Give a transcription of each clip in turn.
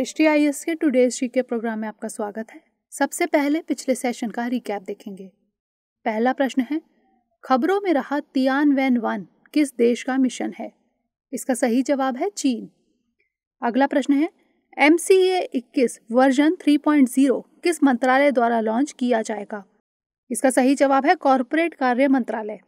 दृष्टि I S के today's जी के प्रोग्राम में आपका स्वागत है सबसे पहले पिछले सेशन का रिकैप देखेंगे पहला प्रश्न है खबरों में रहा तियान वैन वन किस देश का मिशन है इसका सही जवाब है चीन अगला प्रश्न है एम सी ए इक्कीस वर्जन थ्री पॉइंट जीरो किस मंत्रालय द्वारा लॉन्च किया जाएगा इसका सही जवाब है कॉरपोरेट कार्य मंत्रालय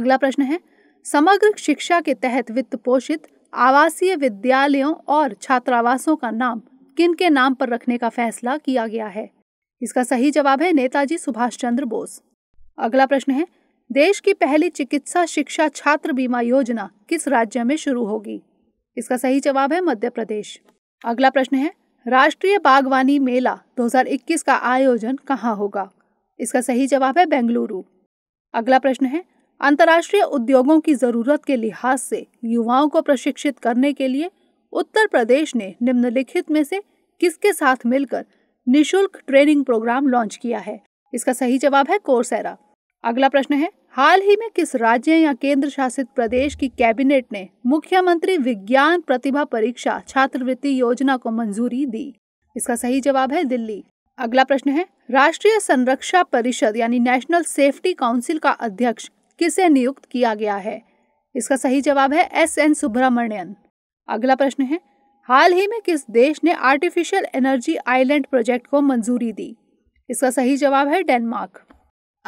अगला प्रश्न है समग्र शिक्षा के तहत वित्त पोषित आवासीय विद्यालयों और छात्रावासों का नाम किन के नाम पर रखने का फैसला किया गया है इसका सही जवाब है नेताजी सुभाष चंद्र बोस अगला प्रश्न है देश की पहली चिकित्सा शिक्षा छात्र बीमा योजना किस राज्य में शुरू होगी इसका सही जवाब है मध्य प्रदेश अगला प्रश्न है राष्ट्रीय बागवानी मेला 2021 का आयोजन कहाँ होगा इसका सही जवाब है बेंगलुरु अगला प्रश्न है अंतर्राष्ट्रीय उद्योगों की जरूरत के लिहाज से युवाओं को प्रशिक्षित करने के लिए उत्तर प्रदेश ने निम्नलिखित में से किसके साथ मिलकर निशुल्क ट्रेनिंग प्रोग्राम लॉन्च किया है इसका सही जवाब है कोरसेरा अगला प्रश्न है हाल ही में किस राज्य या केंद्र शासित प्रदेश की कैबिनेट ने मुख्यमंत्री विज्ञान प्रतिभा परीक्षा छात्रवृत्ति योजना को मंजूरी दी इसका सही जवाब है दिल्ली अगला प्रश्न है राष्ट्रीय संरक्षा परिषद यानी नेशनल सेफ्टी काउंसिल का अध्यक्ष किसे नियुक्त किया गया है इसका सही जवाब है एस एन सुब्रमण्यन अगला प्रश्न है हाल ही में किस देश ने आर्टिफिशियल एनर्जी आइलैंड प्रोजेक्ट को मंजूरी दी इसका सही जवाब है डेनमार्क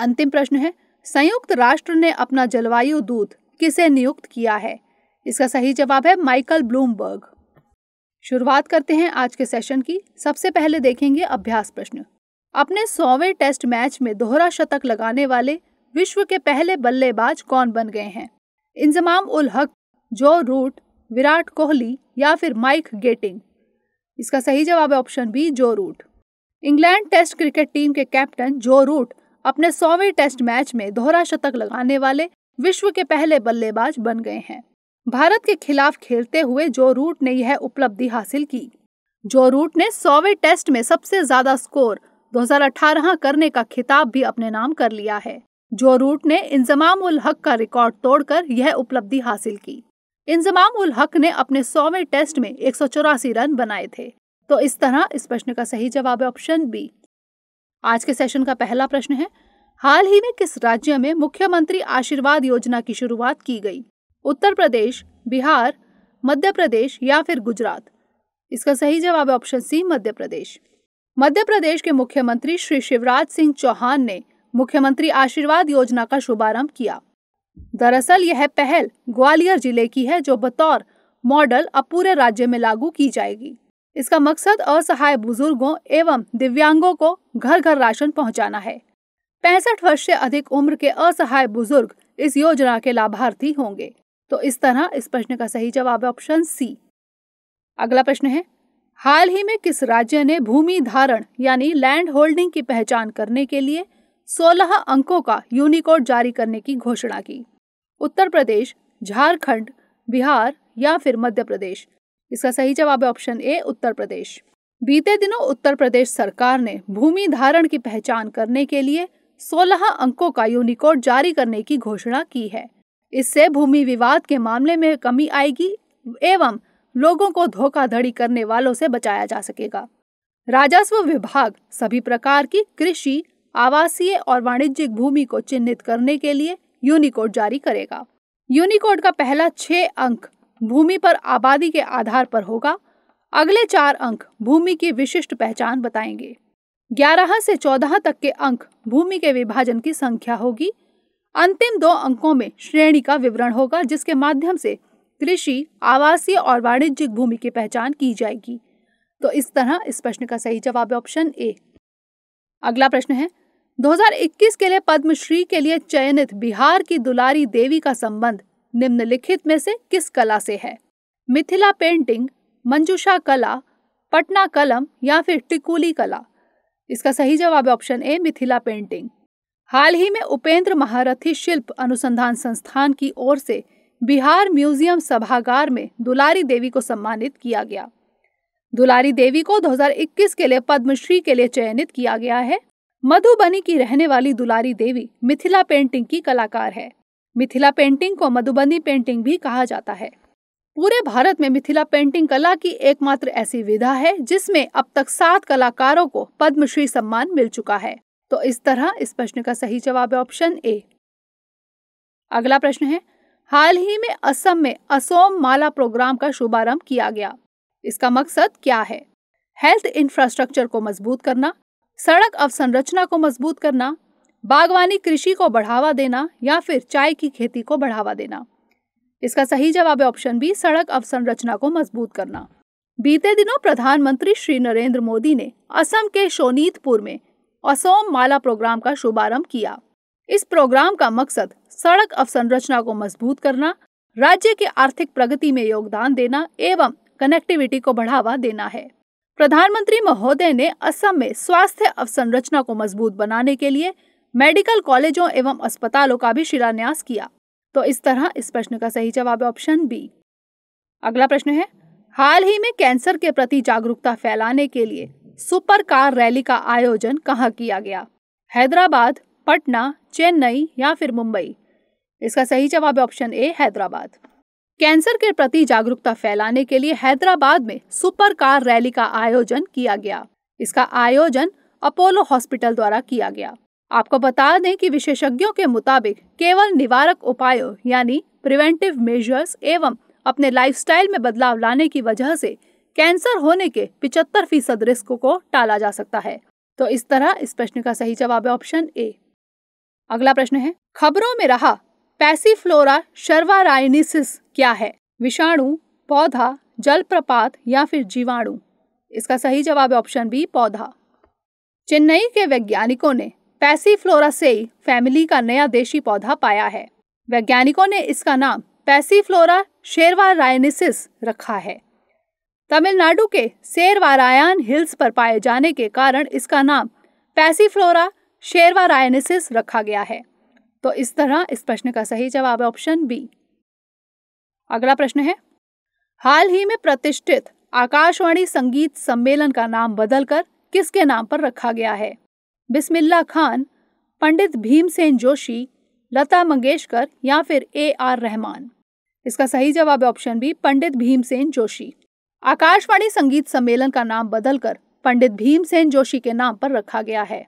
अंतिम प्रश्न है संयुक्त राष्ट्र ने अपना जलवायु दूत किसे नियुक्त किया है इसका सही जवाब है माइकल ब्लूमबर्ग शुरुआत करते हैं आज के सेशन की सबसे पहले देखेंगे अभ्यास प्रश्न अपने सौवें टेस्ट मैच में दोहरा शतक लगाने वाले विश्व के पहले बल्लेबाज कौन बन गए हैं इंजमाम उल हक जो रूट विराट कोहली या फिर माइक गेटिंग इसका सही जवाब है option B Joe Root England test cricket team के कैप्टन जो रूट अपने सौवें टेस्ट मैच में दोहरा शतक लगाने वाले विश्व के पहले बल्लेबाज बन गए हैं भारत के खिलाफ खेलते हुए जो रूट ने यह उपलब्धि हासिल की जो रूट ने सौवें टेस्ट में सबसे ज्यादा स्कोर 2018 करने का खिताब भी अपने नाम कर लिया है जो रूट ने इंजमाम उल हक का रिकॉर्ड तोड़कर यह उपलब्धि हासिल की इंजमाम उल हक ने अपने सौवें टेस्ट में एक रन बनाए थे तो इस तरह इस प्रश्न का सही जवाब है ऑप्शन बी आज के सेशन का पहला प्रश्न है हाल ही में किस राज्य में मुख्यमंत्री आशीर्वाद योजना की शुरुआत की गई उत्तर प्रदेश बिहार मध्य प्रदेश या फिर गुजरात इसका सही जवाब है ऑप्शन सी मध्य प्रदेश मध्य प्रदेश के मुख्यमंत्री श्री शिवराज सिंह चौहान ने मुख्यमंत्री आशीर्वाद योजना का शुभारंभ किया दरअसल यह पहल ग्वालियर जिले की है जो बतौर मॉडल अब पूरे राज्य में लागू की जाएगी इसका मकसद असहाय बुजुर्गों एवं दिव्यांगों को घर घर राशन पहुंचाना है पैंसठ वर्ष से अधिक उम्र के असहाय बुजुर्ग इस योजना के लाभार्थी होंगे तो इस तरह इस प्रश्न का सही जवाब ऑप्शन सी अगला प्रश्न है हाल ही में किस राज्य ने भूमि धारण यानी लैंड होल्डिंग की पहचान करने के लिए सोलह अंकों का यूनिकोड जारी करने की घोषणा की उत्तर प्रदेश झारखंड बिहार या फिर मध्य प्रदेश इसका सही जवाब है ऑप्शन ए उत्तर प्रदेश बीते दिनों उत्तर प्रदेश सरकार ने भूमि धारण की पहचान करने के लिए 16 अंकों का यूनिकोड जारी करने की घोषणा की है इससे भूमि विवाद के मामले में कमी आएगी एवं लोगों को धोखाधड़ी करने वालों से बचाया जा सकेगा राजस्व विभाग सभी प्रकार की कृषि आवासीय और वाणिज्यिक भूमि को चिन्हित करने के लिए यूनिकोड जारी करेगा यूनिकोड का पहला छह अंक भूमि पर आबादी के आधार पर होगा अगले चार अंक भूमि की विशिष्ट पहचान बताएंगे ग्यारह से चौदह तक के अंक भूमि के विभाजन की संख्या होगी अंतिम दो अंकों में श्रेणी का विवरण होगा जिसके माध्यम से कृषि आवासीय और वाणिज्यिक भूमि की पहचान की जाएगी तो इस तरह इस प्रश्न का सही जवाब ऑप्शन ए अगला प्रश्न है 2021 के लिए पद्मश्री के लिए चयनित बिहार की दुलारी देवी का संबंध निम्नलिखित में से किस कला से है मिथिला पेंटिंग मंजूषा कला पटना कलम या फिर टिकुली कला इसका सही जवाब है ऑप्शन ए मिथिला पेंटिंग हाल ही में उपेंद्र महारथी शिल्प अनुसंधान संस्थान की ओर से बिहार म्यूजियम सभागार में दुलारी देवी को सम्मानित किया गया दुलारी देवी को 2021 के लिए पद्मश्री के लिए चयनित किया गया है मधुबनी की रहने वाली दुलारी देवी मिथिला पेंटिंग की कलाकार है मिथिला पेंटिंग को मधुबनी पेंटिंग भी कहा जाता है पूरे भारत में मिथिला पेंटिंग कला की एकमात्र ऐसी विधा है जिसमें अब तक सात कलाकारों को पद्मश्री सम्मान मिल चुका है तो इस तरह इस प्रश्न का सही जवाब है ऑप्शन ए अगला प्रश्न है हाल ही में असम में असोम माला प्रोग्राम का शुभारंभ किया गया इसका मकसद क्या है हेल्थ इंफ्रास्ट्रक्चर को मजबूत करना सड़क अवसंरचना को मजबूत करना बागवानी कृषि को बढ़ावा देना या फिर चाय की खेती को बढ़ावा देना इसका सही जवाब है ऑप्शन बी सड़क अवसंरचना को मजबूत करना बीते दिनों प्रधानमंत्री श्री नरेंद्र मोदी ने असम के शोनीतपुर में असोम माला प्रोग्राम का शुभारंभ किया इस प्रोग्राम का मकसद सड़क अवसंरचना को मजबूत करना राज्य के आर्थिक प्रगति में योगदान देना एवं कनेक्टिविटी को बढ़ावा देना है प्रधानमंत्री महोदय ने असम में स्वास्थ्य अवसंरचना को मजबूत बनाने के लिए मेडिकल कॉलेजों एवं अस्पतालों का भी शिलान्यास किया तो इस तरह इस प्रश्न का सही जवाब ऑप्शन बी अगला प्रश्न है हाल ही में कैंसर के प्रति जागरूकता फैलाने के लिए सुपर कार रैली का आयोजन कहाँ किया गया हैदराबाद पटना चेन्नई या फिर मुंबई इसका सही जवाब ऑप्शन ए हैदराबाद कैंसर के प्रति जागरूकता फैलाने के लिए हैदराबाद में सुपर कार रैली का आयोजन किया गया इसका आयोजन अपोलो हॉस्पिटल द्वारा किया गया आपको बता दें कि विशेषज्ञों के मुताबिक केवल निवारक उपायों यानी प्रिवेंटिव मेजर्स एवं अपने लाइफस्टाइल में बदलाव लाने की वजह से कैंसर होने के पिछहत्तर फीसद रिस्क को टाला जा सकता है तो इस तरह इस प्रश्न का सही जवाब है ऑप्शन ए अगला प्रश्न है खबरों में रहा पैसीफ्लोरा शर्वाराइनिसिस क्या है विषाणु पौधा जलप्रपात या फिर जीवाणु इसका सही जवाब है ऑप्शन बी पौधा चेन्नई के वैज्ञानिकों ने पैसी पैसीफ्लोरासेई फैमिली का नया देशी पौधा पाया है वैज्ञानिकों ने इसका नाम फ्लोरा शेरवा रायनिसिस रखा है तमिलनाडु के शेरवारायन हिल्स पर पाए जाने के कारण इसका नाम पैसीफ्लोरा शेरवारायनिसिस रखा गया है तो इस तरह इस प्रश्न का सही जवाब है ऑप्शन बी अगला प्रश्न है हाल ही में प्रतिष्ठित आकाशवाणी संगीत सम्मेलन का नाम बदलकर किसके नाम पर रखा गया है बिस्मिल्ला खान पंडित भीमसेन जोशी लता मंगेशकर या फिर ए आर रहमान इसका सही जवाब है ऑप्शन बी पंडित भीमसेन जोशी आकाशवाणी संगीत सम्मेलन का नाम बदलकर पंडित भीमसेन जोशी के नाम पर रखा गया है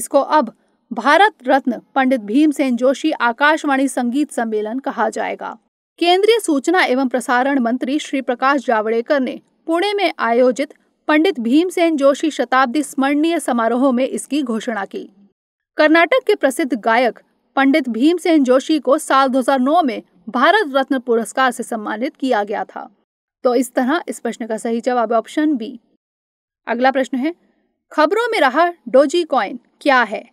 इसको अब भारत रत्न पंडित भीमसेन जोशी आकाशवाणी संगीत सम्मेलन कहा जाएगा केंद्रीय सूचना एवं प्रसारण मंत्री श्री प्रकाश जावड़ेकर ने पुणे में आयोजित पंडित भीमसेन जोशी शताब्दी स्मरणीय समारोह में इसकी घोषणा की कर्नाटक के प्रसिद्ध गायक पंडित भीमसेन जोशी को साल 2009 में भारत रत्न पुरस्कार से सम्मानित किया गया था तो इस तरह इस प्रश्न का सही जवाब ऑप्शन बी अगला प्रश्न है खबरों में रहा डोजी कॉइन क्या है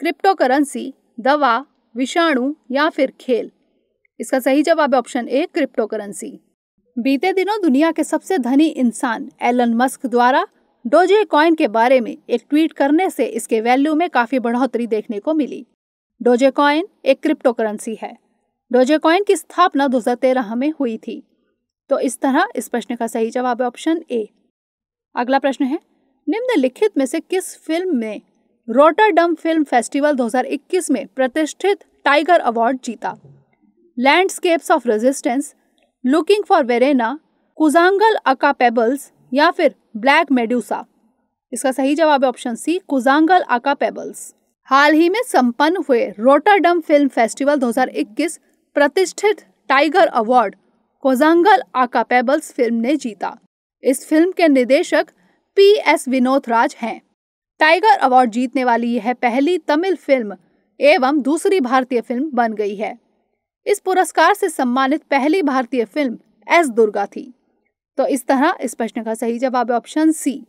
क्रिप्टो करेंसी दवा विषाणु या फिर खेल इसका सही जवाब है ऑप्शन ए क्रिप्टो करेंसी बीते दिनों दुनिया के सबसे धनी इंसान एलन मस्क द्वारा डोजे कॉइन के बारे में एक ट्वीट करने से इसके वैल्यू में काफी बढ़ोतरी देखने को मिली डोजे कॉइन एक क्रिप्टो करेंसी है डोजे कॉइन की स्थापना दो में हुई थी तो इस तरह इस प्रश्न का सही जवाब है ऑप्शन ए अगला प्रश्न है निम्नलिखित में से किस फिल्म में रोटरडम फिल्म फेस्टिवल 2021 में प्रतिष्ठित टाइगर अवार्ड जीता landscapes of resistance looking for वेरेना कुजांगल अका पेबल्स या फिर ब्लैक मेड्यूसा इसका सही जवाब है ऑप्शन सी कुजांगल अका पेबल्स हाल ही में संपन्न हुए रोटरडम फिल्म फेस्टिवल 2021 प्रतिष्ठित टाइगर अवार्ड कोजांगल आका पेबल्स फिल्म ने जीता इस फिल्म के निर्देशक पी एस विनोद राज हैं टाइगर अवार्ड जीतने वाली यह पहली तमिल फिल्म एवं दूसरी भारतीय फिल्म बन गई है इस पुरस्कार से सम्मानित पहली भारतीय फिल्म एस दुर्गा थी तो इस तरह इस प्रश्न का सही जवाब है ऑप्शन सी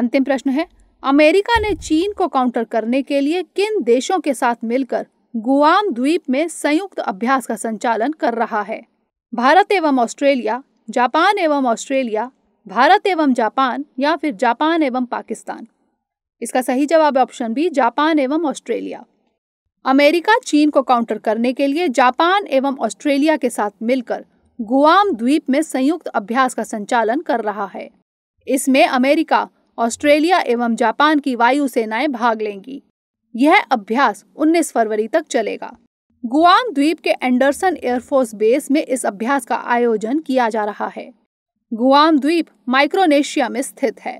अंतिम प्रश्न है अमेरिका ने चीन को काउंटर करने के लिए किन देशों के साथ मिलकर गुआम द्वीप में संयुक्त अभ्यास का संचालन कर रहा है भारत एवं ऑस्ट्रेलिया जापान एवं ऑस्ट्रेलिया भारत एवं जापान या फिर जापान एवं पाकिस्तान इसका सही जवाब ऑप्शन बी जापान एवं ऑस्ट्रेलिया अमेरिका चीन को काउंटर करने के लिए जापान एवं ऑस्ट्रेलिया के साथ मिलकर गुआम द्वीप में संयुक्त अभ्यास का संचालन कर रहा है इसमें अमेरिका ऑस्ट्रेलिया एवं जापान की वायु सेनाएं भाग लेंगी यह अभ्यास 19 फरवरी तक चलेगा गुआम द्वीप के एंडरसन एयरफोर्स बेस में इस अभ्यास का आयोजन किया जा रहा है गुआम द्वीप माइक्रोनेशिया में स्थित है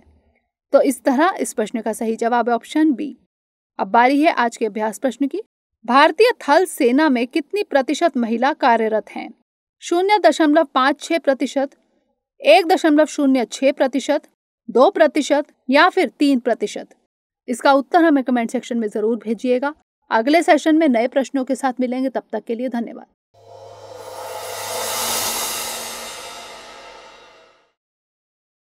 तो इस तरह इस प्रश्न का सही जवाब ऑप्शन बी अब बारी है आज के अभ्यास प्रश्न की भारतीय थल सेना में कितनी प्रतिशत महिला कार्यरत हैं शून्य दशमलव पाँच छः प्रतिशत एक दशमलव शून्य छः प्रतिशत दो प्रतिशत या फिर तीन प्रतिशत इसका उत्तर हमें कमेंट सेक्शन में ज़रूर भेजिएगा अगले सेशन में नए प्रश्नों के साथ मिलेंगे तब तक के लिए धन्यवाद